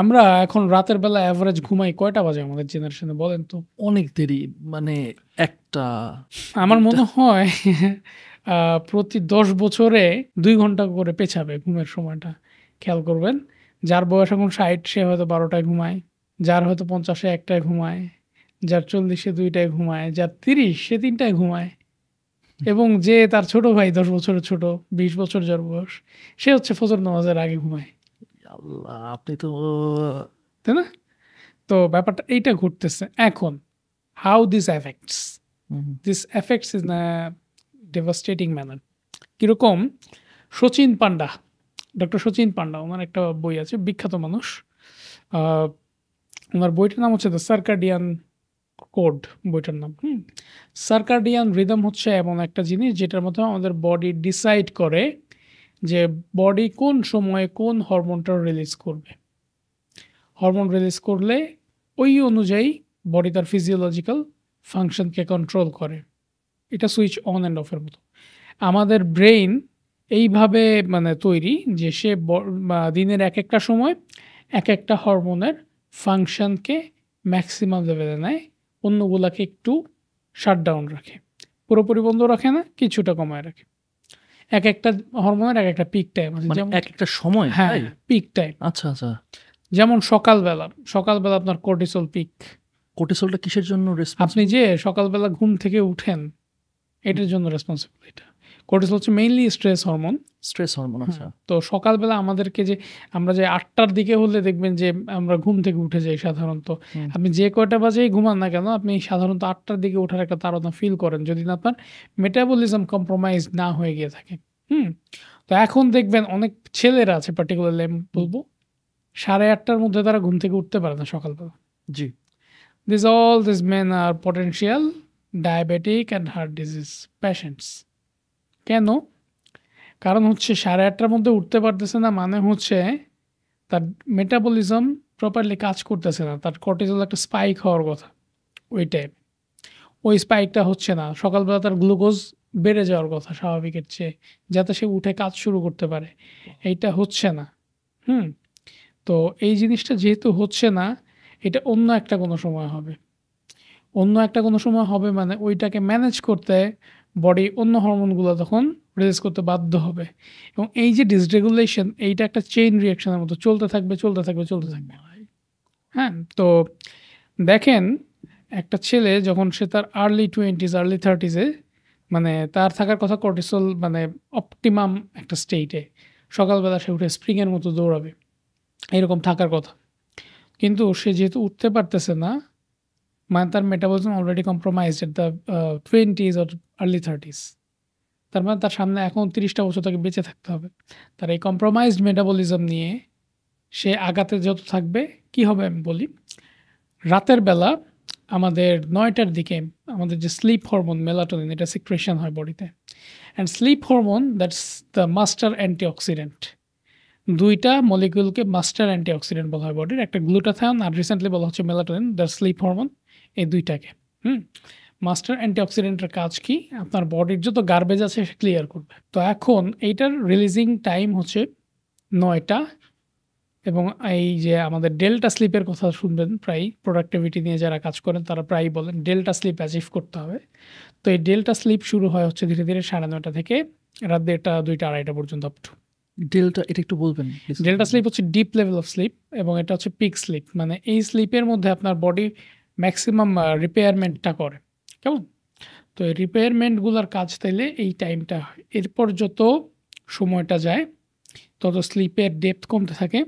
আমরা এখন রাতের বেলা অ্যাভারেজ ঘুমাই কয়টা বাজে আমাদের জেনারেশনে বলেন তো অনেক দেরি মানে একটা আমার মনে হয় প্রতি দশ বছরে দুই ঘন্টা করে পেছাবে ঘুমের সময়টা খেয়াল করবেন যার বয়স এখন ষাট সে হয়তো বারোটায় ঘুমায় যার হয়তো পঞ্চাশে একটায় ঘুমায় যার চল্লিশে দুইটায় ঘুমায় যার তিরিশ সে তিনটায় ঘুমায় এবং যে তার ছোট ভাই দশ বছরের ছোট বিশ বছর যার বয়স সে হচ্ছে ফজর নামাজের আগে ঘুমায় আল্লাহ আপনি তো তাই না তো ব্যাপারটা এইটা ঘটতেছে এখন how this effects this effects is না ডেভাস্টেটিং ম্যানার কীরকম সচিন পান্ডা ডক্টর সচিন পান্ডা ওনার একটা বই আছে বিখ্যাত মানুষ ওনার বইটার নাম হচ্ছে দ্য সার্কাডিয়ান কোড বইটার নাম হুম সার্কাডিয়ান রিদম হচ্ছে এমন একটা জিনিস যেটার মধ্যে আমাদের বডি ডিসাইড করে যে বডি কোন সময়ে কোন হরমোনটা রিলিজ করবে হরমোন রিলিজ করলে ওই অনুযায়ী বডি তার ফিজিওলজিক্যাল ফাংশনকে কন্ট্রোল করে এটা সুইচ অন অ্যান্ড অফের মতো আমাদের ব্রেইন এইভাবে মানে তৈরি যে সে দিনের এক একটা সময় এক একটা হরমোনের ফাংশনকে ম্যাক্সিমাম লেভেলে নেয় অন্যগুলাকে একটু শাটডাউন রাখে পুরোপুরি বন্ধ রাখে না কিছুটা কমায় রাখে এক একটা হরমোনের এক একটা পিক টাইম আছে মানে যেমন এক একটা সময় হ্যাঁ পিক টাইম আচ্ছা আচ্ছা যেমন সকালবেলা সকালবেলা আপনার কর্টিসল পিক কর্টিসলটা কিসের জন্য আপনি যে সকালবেলা ঘুম থেকে উঠেন এটার জন্য রেসপন্সিবল এটা কর্টিসল হচ্ছে mainly stress hormone stress hormone আচ্ছা তো সকালবেলা আমাদেরকে যে আমরা যে আটটার দিকে হলে দেখবেন যে আমরা ঘুম থেকে উঠে যাই সাধারণত আপনি যে কয়টা বাজেই ঘুমান না কেন আপনি সাধারণত আটটার দিকে ওঠার একটা তারতা ফিল করেন যদি না আপনার মেটাবলিজম কম্প্রোমাইজ না হয়ে গিয়ে থাকে হুম তো এখন দেখবেন অনেক ছেলেরা আছে পার্টিকুলারলি আমি বলবো সাড়ে আটটার মধ্যে তারা ঘুম থেকে উঠতে পারে না সকালবেলা জি this all this men are potential diabetic and heart disease patients কেন কারণ হচ্ছে সাড়ে আটটার মধ্যে উঠতে পারতেছে না মানে হচ্ছে তার মেটাবলিজম প্রপারলি কাজ করতেছে না তার কর্টিজল একটা স্পাইক হওয়ার কথা ওই টাইমে ওই স্পাইকটা হচ্ছে না সকালবেলা তার গ্লুকোজ বেড়ে যাওয়ার কথা স্বাভাবিকের চেয়ে যাতে সে উঠে কাজ শুরু করতে পারে এইটা হচ্ছে না হুম তো এই জিনিসটা যেহেতু হচ্ছে না এটা অন্য একটা কোনো সময় হবে অন্য একটা কোনো সময় হবে মানে ওইটাকে ম্যানেজ করতে বডি অন্য হরমোনগুলো তখন রিলিজ করতে বাধ্য হবে এবং এই যে ডিসরেগুলেশন এইটা একটা চেইন রিয়াকশনের মতো চলতে থাকবে চলতে থাকবে চলতে থাকবে হ্যাঁ তো দেখেন একটা ছেলে যখন সে তার আর্লি টোয়েন্টিজ আর্লি থার্টিজে মানে তার থাকার কথা কর্টিসল মানে অপটিমাম একটা স্টেটে সকালবেলা সে উঠে স্প্রিংয়ের মতো দৌড়াবে এরকম থাকার কথা কিন্তু সে যেহেতু উঠতে পারতেছে না মানে তার metabolism already compromise at the twenties or early thirties তার মানে তার সামনে এখন তিরিশটা বছর তাকে বেঁচে থাকতে হবে তার এই কম্প্রোমাইজড মেটাবলিজম নিয়ে সে আগাতে যত থাকবে কি হবে আমি বলি রাতের বেলা আমাদের নয়টার দিকে আমাদের যে স্লিপ হরমোন মেলাটোনিন এটা সিক্রেশন হয় বডিতে and sleep hormone that's the master antioxidant দুইটা মলিকিউলকে মাস্টার অ্যান্টিঅক্সিডেন্ট বলা হয় বডির একটা গ্লুটাথায়ন আর রিসেন্টলি বলা হচ্ছে মেলাটোনিন দ্য স্লিপ হরমোন এই দুইটাকে হুম মাস্টার অ্যান্টিঅক্সিডেন্টের কাজ কি আপনার বডির যত গার্বেজ আছে সে ক্লিয়ার করবে তো এখন এইটার রিলিজিং টাইম হচ্ছে নয়টা এবং এই যে আমাদের ডেল্টা স্লিপের কথা শুনবেন প্রায় প্রোডাক্টিভিটি নিয়ে যারা কাজ করেন তারা প্রায়ই বলেন ডেল্টা স্লিপ অ্যাচিভ করতে হবে তো এই ডেল্টা স্লিপ শুরু হয় হচ্ছে ধীরে ধীরে সাড়ে নয়টা থেকে রাত দেড়টা দুইটা আড়াইটা পর্যন্ত আপ টু ডেল্টা এটা একটু বলবেন ডেল্টা স্লিপ হচ্ছে ডিপ লেভেল অফ স্লিপ এবং এটা হচ্ছে পিক স্লিপ মানে এই স্লিপের মধ্যে আপনার বডি ম্যাক্সিমাম রিপেয়ারমেন্টটা uh, করে কেমন তো এই রিপেয়ারমেন্টগুলোর কাজ তাইলে এই টাইমটা হয় এরপর যত সময়টা যায় তত স্লিপের ডেপথ কমতে থাকে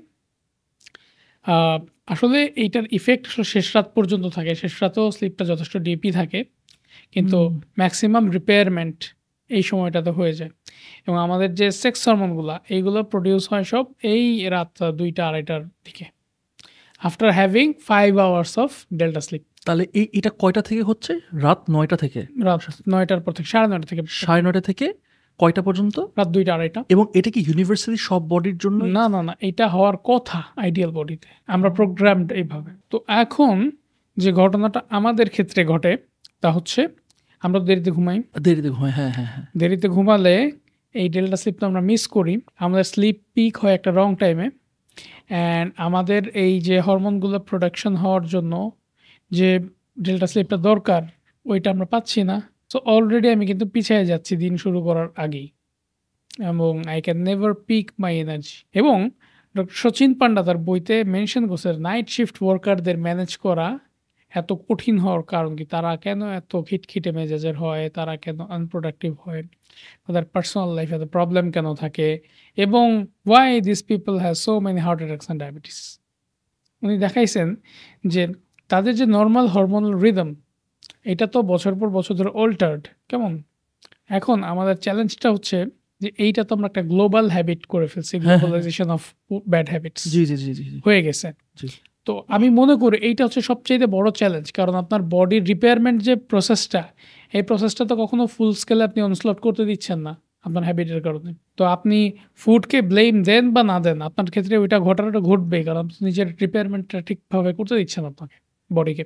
আসলে এইটার ইফেক্ট শেষ রাত পর্যন্ত থাকে শেষ রাতেও স্লিপটা যথেষ্ট ডিপই থাকে কিন্তু ম্যাক্সিমাম রিপেয়ারমেন্ট এই সময়টাতে হয়ে যায় এবং আমাদের যে সেক্স হরমোনগুলো এইগুলো প্রডিউস হয় সব এই রাত দুইটা আড়াইটার দিকে after having five hours of delta sleep তাহলে এই এটা কয়টা থেকে হচ্ছে রাত নয়টা থেকে রাত নয়টার পর থেকে সাড়ে নয়টা থেকে সাড়ে নয়টা থেকে কয়টা পর্যন্ত রাত দুইটা আড়াইটা এবং এটা কি ইউনিভার্সিটি সব বডির জন্য না না না এটা হওয়ার কথা আইডিয়াল বডিতে আমরা প্রোগ্রামড এইভাবে তো এখন যে ঘটনাটা আমাদের ক্ষেত্রে ঘটে তা হচ্ছে আমরা দেরিতে ঘুমাই দেরিতে ঘুমাই হ্যাঁ হ্যাঁ হ্যাঁ দেরিতে ঘুমালে এই ডেল্টা স্লিপ তো আমরা মিস করি আমাদের স্লিপ পিক হয় একটা রং টাইমে অ্যান্ড আমাদের এই যে হরমোনগুলো প্রোডাকশন হওয়ার জন্য যে ডেল্টা স্লিপটা দরকার ওইটা আমরা পাচ্ছি না সো অলরেডি আমি কিন্তু পিছিয়ে যাচ্ছি দিন শুরু করার আগেই এবং I can never pick my energy এবং ডক্টর সচিন পান্ডা তার বইতে মেনশন করছে নাইট শিফট ওয়ার্কারদের ম্যানেজ করা এত কঠিন হওয়ার কারণ কি তারা কেন এত খিটখিটে মেজাজের হয় তারা কেন আনপ্রোডাক্টিভ হয় তাদের পার্সোনাল লাইফে এত প্রবলেম কেন থাকে এবং why this people has so many heart attacks and diabetes উনি দেখাইছেন যে তাদের যে নর্মাল হরমোনাল রিদম এটা তো বছর পর বছর ধরে অল্টার্ড কেমন এখন আমাদের চ্যালেঞ্জটা হচ্ছে যে এইটা তো আমরা একটা গ্লোবাল হ্যাবিট করে ফেলছি গ্লোবালাইজেশন অফ ব্যাড হ্যাবিটস জি জি জি হয়ে গেছে তো আমি মনে করি এইটা হচ্ছে সবচেয়ে বড় চ্যালেঞ্জ কারণ আপনার বডির রিপেয়ারমেন্ট যে প্রসেসটা এই প্রসেসটা তো কখনো ফুল স্কেলে আপনি অনস্লট করতে দিচ্ছেন না আপনার হ্যাবিটের কারণে তো আপনি ফুডকে ব্লেম দেন বা না দেন আপনার ক্ষেত্রে ওইটা ঘটনাটা ঘটবে কারণ নিজের রিপেয়ারমেন্টটা ঠিকভাবে করতে দিচ্ছেন আপনাকে বডিকে